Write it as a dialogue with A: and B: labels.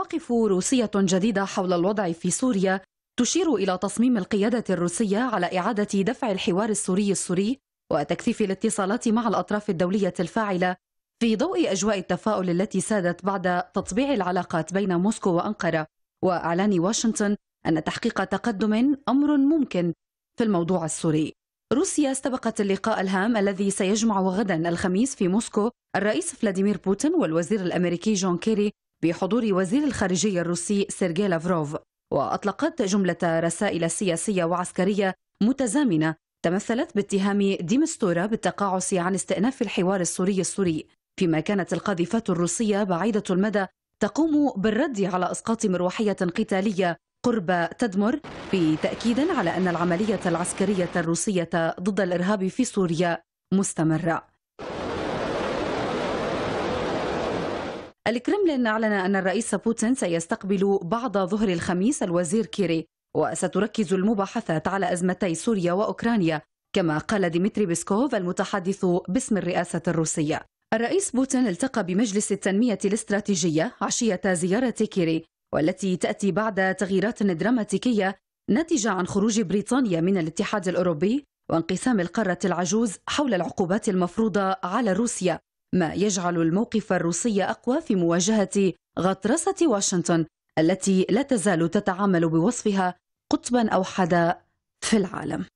A: مواقف روسية جديدة حول الوضع في سوريا تشير إلى تصميم القيادة الروسية على إعادة دفع الحوار السوري السوري وتكثيف الاتصالات مع الأطراف الدولية الفاعلة في ضوء أجواء التفاؤل التي سادت بعد تطبيع العلاقات بين موسكو وأنقرة وإعلان واشنطن أن تحقيق تقدم أمر ممكن في الموضوع السوري روسيا استبقت اللقاء الهام الذي سيجمع غدا الخميس في موسكو الرئيس فلاديمير بوتين والوزير الامريكي جون كيري بحضور وزير الخارجية الروسي سيرجي لافروف وأطلقت جملة رسائل سياسية وعسكرية متزامنة تمثلت باتهام ديمستورا بالتقاعس عن استئناف الحوار السوري السوري فيما كانت القاذفات الروسية بعيدة المدى تقوم بالرد على إسقاط مروحية قتالية قرب تدمر بتأكيد على أن العملية العسكرية الروسية ضد الإرهاب في سوريا مستمرة الكرملين أعلن أن الرئيس بوتين سيستقبل بعد ظهر الخميس الوزير كيري وستركز المباحثات على أزمتي سوريا وأوكرانيا كما قال ديمتري بيسكوف المتحدث باسم الرئاسة الروسية الرئيس بوتين التقى بمجلس التنمية الاستراتيجية عشية زيارة كيري والتي تأتي بعد تغييرات دراماتيكية ناتجة عن خروج بريطانيا من الاتحاد الأوروبي وانقسام القارة العجوز حول العقوبات المفروضة على روسيا ما يجعل الموقف الروسي أقوى في مواجهة غطرسة واشنطن التي لا تزال تتعامل بوصفها قطبا أوحد في العالم